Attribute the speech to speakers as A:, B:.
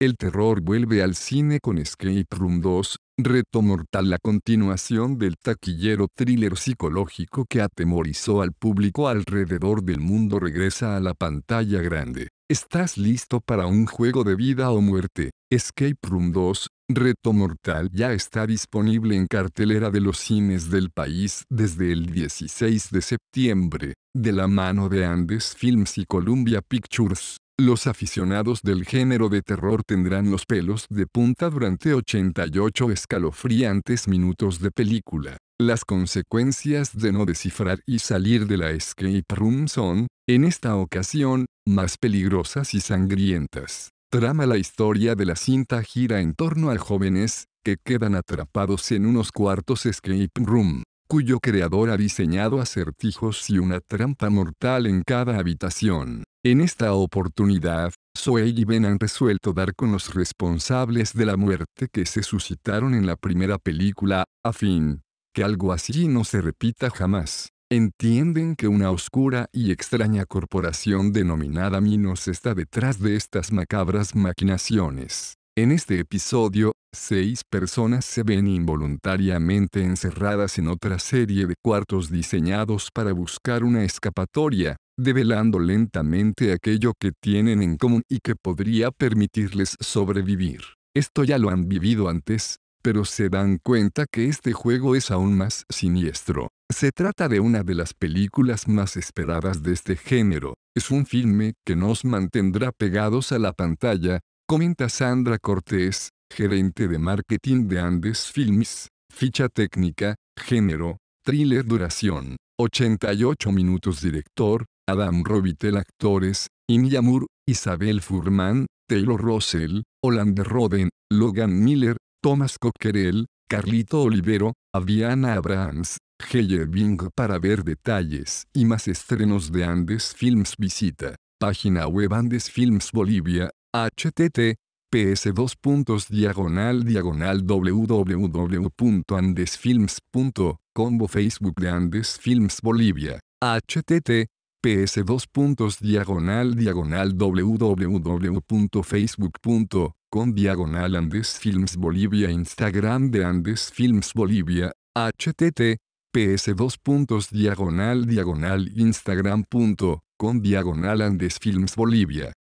A: El terror vuelve al cine con Escape Room 2, Reto Mortal la continuación del taquillero thriller psicológico que atemorizó al público alrededor del mundo regresa a la pantalla grande. ¿Estás listo para un juego de vida o muerte? Escape Room 2, Reto Mortal ya está disponible en cartelera de los cines del país desde el 16 de septiembre, de la mano de Andes Films y Columbia Pictures. Los aficionados del género de terror tendrán los pelos de punta durante 88 escalofriantes minutos de película. Las consecuencias de no descifrar y salir de la escape room son, en esta ocasión, más peligrosas y sangrientas. Trama la historia de la cinta gira en torno a jóvenes, que quedan atrapados en unos cuartos escape room cuyo creador ha diseñado acertijos y una trampa mortal en cada habitación. En esta oportunidad, Zoe y Ben han resuelto dar con los responsables de la muerte que se suscitaron en la primera película, a fin que algo así no se repita jamás. Entienden que una oscura y extraña corporación denominada Minos está detrás de estas macabras maquinaciones. En este episodio, seis personas se ven involuntariamente encerradas en otra serie de cuartos diseñados para buscar una escapatoria, develando lentamente aquello que tienen en común y que podría permitirles sobrevivir. Esto ya lo han vivido antes, pero se dan cuenta que este juego es aún más siniestro. Se trata de una de las películas más esperadas de este género. Es un filme que nos mantendrá pegados a la pantalla, Comenta Sandra Cortés, gerente de marketing de Andes Films, ficha técnica, género, thriller duración, 88 minutos director, Adam Robitel actores, Inyamur, Moore, Isabel Furman, Taylor Russell, Holland Roden, Logan Miller, Thomas Coquerel, Carlito Olivero, Aviana Abrams, Heyer Bing para ver detalles y más estrenos de Andes Films visita. Página web Andes Films Bolivia, Htt ps2 diagonal diagonal www.andesfilms.combo Facebook de Andes Films Bolivia. Htt. ps2 diagonal diagonal con diagonal Andes Films Bolivia Instagram de Andes Films Bolivia. Htt ps2 diagonal diagonal con diagonal Andes Films Bolivia.